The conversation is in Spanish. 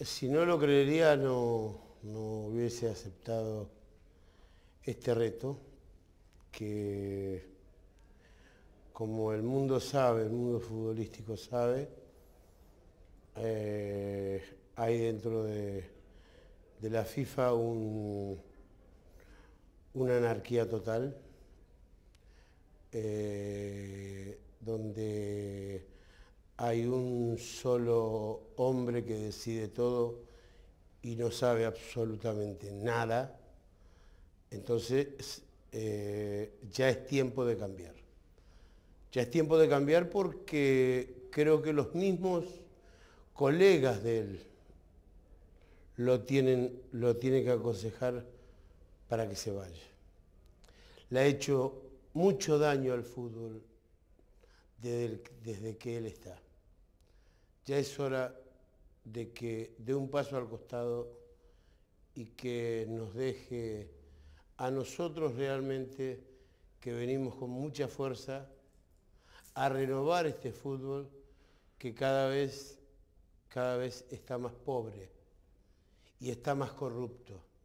Si no lo creería, no, hubiese aceptado este reto, que como el mundo sabe, el mundo futbolístico sabe, eh, hay dentro de, la FIFA una anarquía total, eh, donde hay un solo hombre que decide todo y no sabe absolutamente nada, entonces eh, ya es tiempo de cambiar. Ya es tiempo de cambiar porque creo que los mismos colegas de él lo tienen, lo que aconsejar para que se vaya. Le ha hecho mucho daño al fútbol desde que él está. Ya es hora de que dé un paso al costado y que nos deje a nosotros realmente que venimos con mucha fuerza a renovar este fútbol que cada vez, cada vez está más pobre y está más corrupto.